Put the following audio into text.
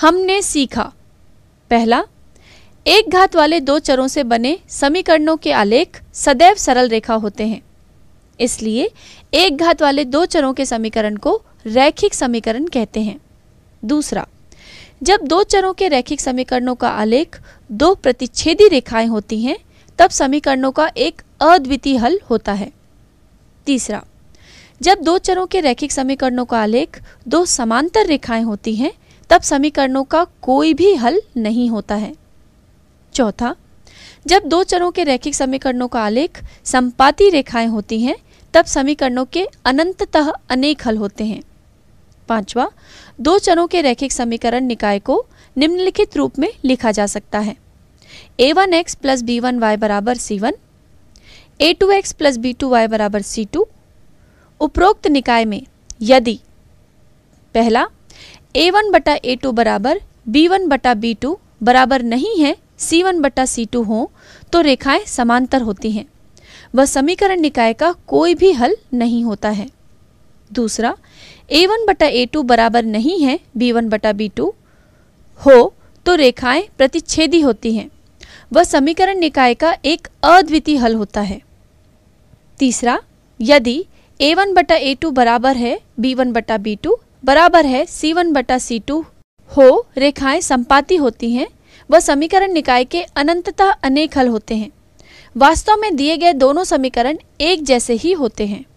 हमने सीखा पहला एक घात वाले दो चरों से बने समीकरणों के आलेख सदैव सरल रेखा होते हैं इसलिए एक घात वाले दो चरों के समीकरण को रैखिक समीकरण कहते हैं दूसरा जब दो चरों के रैखिक समीकरणों का आलेख दो प्रतिच्छेदी रेखाएं होती हैं तब समीकरणों का एक अद्वितीय हल होता है तीसरा जब दो चरों के रैखिक समीकरणों का आलेख दो समांतर रेखाएं होती हैं तब समीकरणों का कोई भी हल नहीं होता है चौथा जब दो चरों के रैखिक समीकरणों का आलेख संपाती रेखाएं होती हैं तब समीकरणों के अनंततः अनेक हल होते हैं पांचवा दो चरों के रैखिक समीकरण निकाय को निम्नलिखित रूप में लिखा जा सकता है A one X plus B one Y बराबर C one A two X plus B two Y बराबर सी टू उपरोक्त निकाय में यदि पहला ए वन बटा ए टू बराबर बी वन बटा बी टू बराबर नहीं है सी वन बटा सी टू हो तो रेखाएं समांतर होती हैं वह समीकरण निकाय का कोई भी हल नहीं होता है दूसरा ए वन बटा ए टू बराबर नहीं है बी वन बटा बी टू हो तो रेखाएं प्रतिच्छेदी होती हैं वह समीकरण निकाय का एक अद्वितीय हल होता है तीसरा यदि ए वन बटा ए टू बराबर है बी वन बटा बी टू बराबर है C1 वन बटा सी हो रेखाएं संपाती होती हैं वह समीकरण निकाय के अनंतता अनेक हल होते हैं वास्तव में दिए गए दोनों समीकरण एक जैसे ही होते हैं